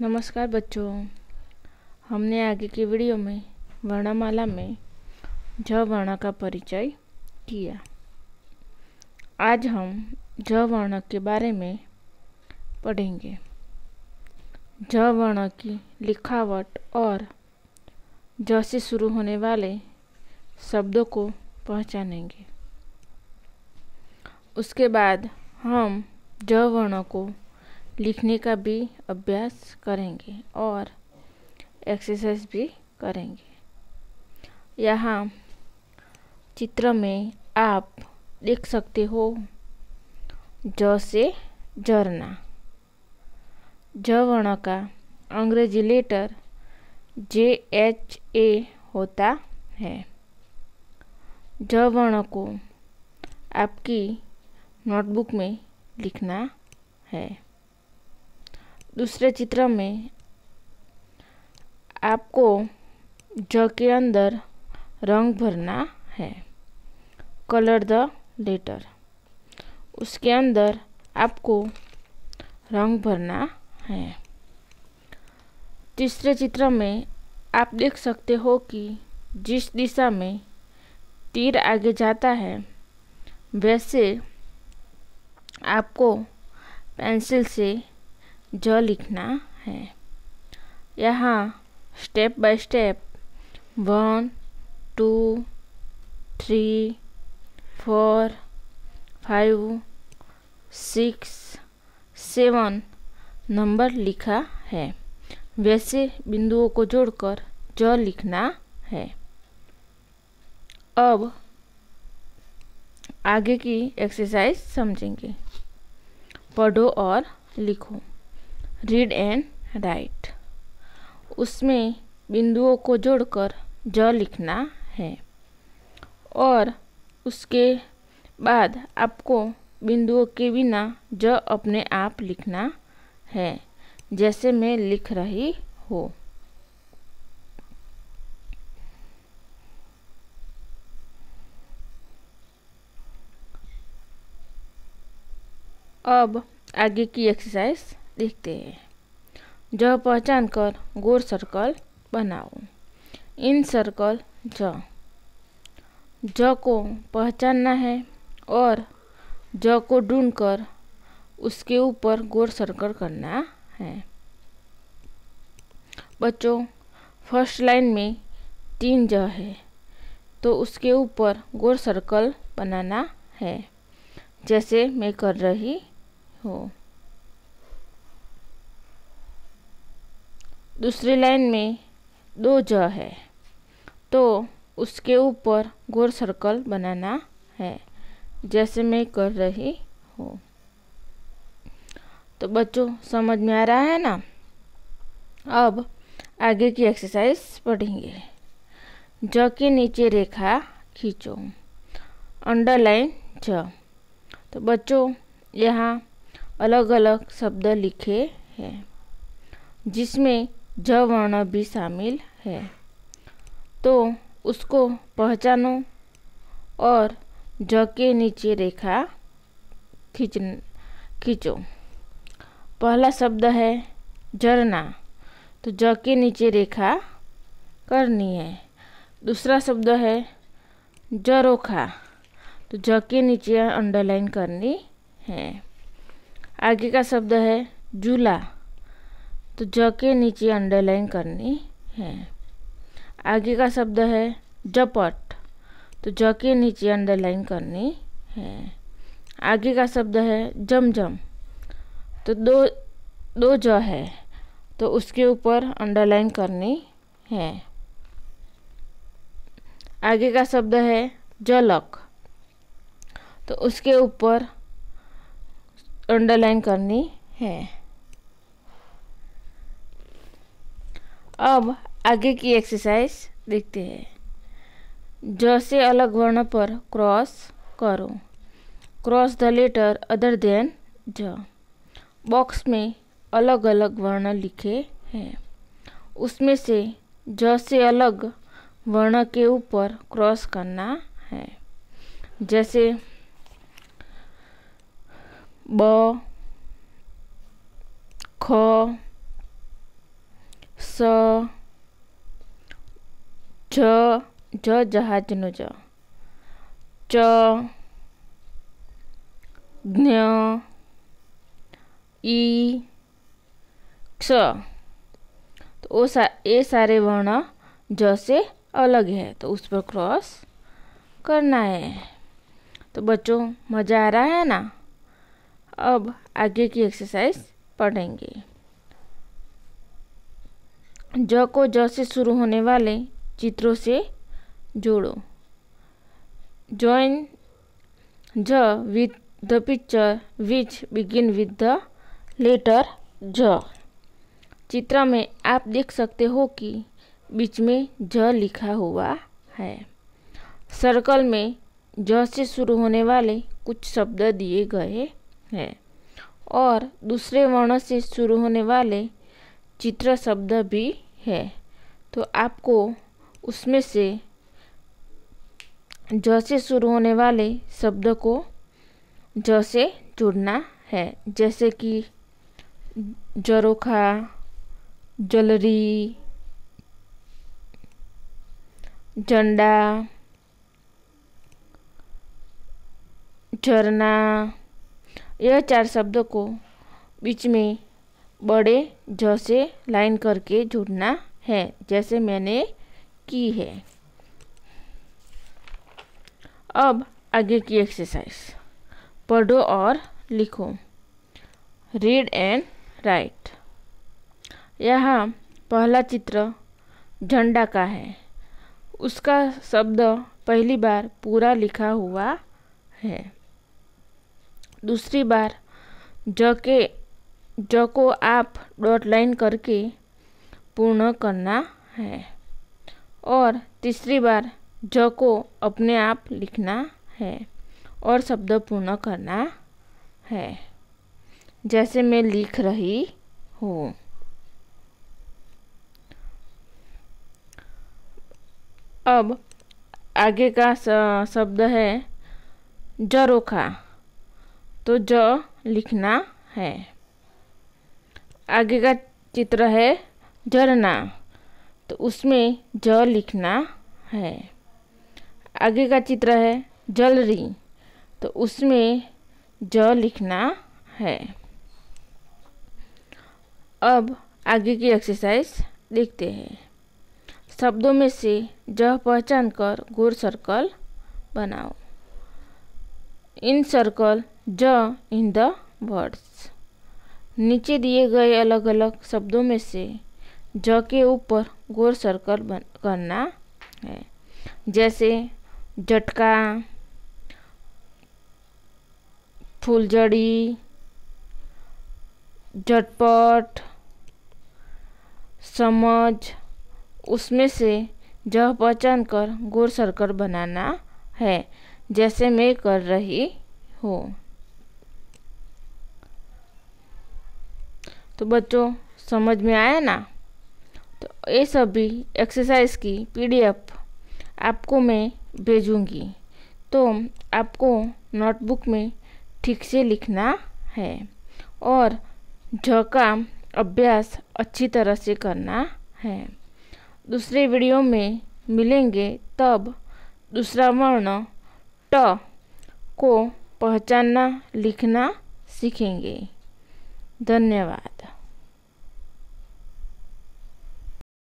नमस्कार बच्चों हमने आगे की वीडियो में वर्णमाला में ज वर्ण का परिचय किया आज हम ज वर्ण के बारे में पढ़ेंगे ज वर्ण की लिखावट और ज से शुरू होने वाले शब्दों को पहचानेंगे उसके बाद हम ज वर्ण को लिखने का भी अभ्यास करेंगे और एक्सरसाइज भी करेंगे यहाँ चित्र में आप देख सकते हो ज से झरना ज वर्ण का अंग्रेजी लेटर जे एच ए होता है ज वर्ण को आपकी नोटबुक में लिखना है दूसरे चित्र में आपको ज के अंदर रंग भरना है कलर द लेटर उसके अंदर आपको रंग भरना है तीसरे चित्र में आप देख सकते हो कि जिस दिशा में तीर आगे जाता है वैसे आपको पेंसिल से ज लिखना है यहाँ step by step one two three four five six seven number लिखा है वैसे बिंदुओं को जोड़कर ज लिखना है अब आगे की एक्सरसाइज समझेंगे पढ़ो और लिखो रीड एंड राइट उसमें बिंदुओं को जोड़कर ज लिखना है और उसके बाद आपको बिंदुओं के बिना ज अपने आप लिखना है जैसे मैं लिख रही हूँ अब आगे की एक्सरसाइज लिखते हैं ज पहचान कर गोर सर्कल बनाओ इन सर्कल ज ज को पहचानना है और ज को ढूंढ कर उसके ऊपर गोर सर्कल करना है बच्चों फर्स्ट लाइन में तीन ज है तो उसके ऊपर गोर सर्कल बनाना है जैसे मैं कर रही हूँ दूसरी लाइन में दो ज है तो उसके ऊपर गोल सर्कल बनाना है जैसे मैं कर रही हूँ तो बच्चों समझ में आ रहा है ना अब आगे की एक्सरसाइज पढ़ेंगे ज के नीचे रेखा खींचो अंडरलाइन ज तो बच्चों यहाँ अलग अलग शब्द लिखे हैं जिसमें ज वर्ण भी शामिल है तो उसको पहचानो और ज के नीचे रेखा खींच खींचो पहला शब्द है झरना तो ज के नीचे रेखा करनी है दूसरा शब्द है जरोखा तो ज के नीचे अंडरलाइन करनी है आगे का शब्द है झूला तो ज के नीचे अंडरलाइन करनी है आगे का शब्द है जपट तो ज के नीचे अंडरलाइन करनी है आगे का शब्द है जमजम तो दो दो ज है तो उसके ऊपर अंडरलाइन करनी है आगे का शब्द है जलक तो उसके ऊपर अंडरलाइन करनी है अब आगे की एक्सरसाइज देखते हैं ज से अलग वर्ण पर क्रॉस करो cross the letter other than ज बॉक्स में अलग अलग वर्ण लिखे हैं उसमें से ज से अलग वर्ण के ऊपर क्रॉस करना है जैसे ब ख સ જ જ क्ष तो वो सा ये सारे वर्ण ज से अलग है तो उस पर क्रॉस करना है तो बच्चों मज़ा आ रहा है ना अब आगे की एक्सरसाइज पढ़ेंगे ज को ज से शुरू होने वाले चित्रों से जोड़ो ज्वाइन ज with the picture which begin with the letter ज चित्र में आप देख सकते हो कि बीच में ज लिखा हुआ है सर्कल में ज से शुरू होने वाले कुछ शब्द दिए गए हैं और दूसरे वर्ण से शुरू होने वाले चित्र शब्द भी है तो आपको उसमें से ज से शुरू होने वाले शब्द को ज से है जैसे कि जरोखा जलरी झंडा झरना यह चार शब्दों को बीच में बड़े ज से लाइन करके जुड़ना है जैसे मैंने की है अब आगे की एक्सरसाइज पढ़ो और लिखो रीड एंड राइट यहाँ पहला चित्र झंडा का है उसका शब्द पहली बार पूरा लिखा हुआ है दूसरी बार ज के ज को आप डॉट लाइन करके पूर्ण करना है और तीसरी बार ज को अपने आप लिखना है और शब्द पूर्ण करना है जैसे मैं लिख रही हूँ अब आगे का शब्द है ज रोखा तो ज लिखना है आगे का चित्र है झरना तो उसमें ज लिखना है आगे का चित्र है जलरी तो उसमें ज लिखना है अब आगे की एक्सरसाइज देखते हैं शब्दों में से ज पहचान कर गोर सर्कल बनाओ इन सर्कल ज इन द वर्ड्स नीचे दिए गए अलग अलग शब्दों में से ज के ऊपर गोर सर्कल बन करना है जैसे झटका फुलझड़ी झटपट समझ उसमें से ज पहचान कर गोर सर्कल बनाना है जैसे मैं कर रही हूँ तो बच्चों समझ में आया ना तो ये सभी एक्सरसाइज की पीडीएफ आपको मैं भेजूँगी तो आपको नोटबुक में ठीक से लिखना है और ज का अभ्यास अच्छी तरह से करना है दूसरे वीडियो में मिलेंगे तब दूसरा वर्ण ट को पहचानना लिखना सीखेंगे धन्यवाद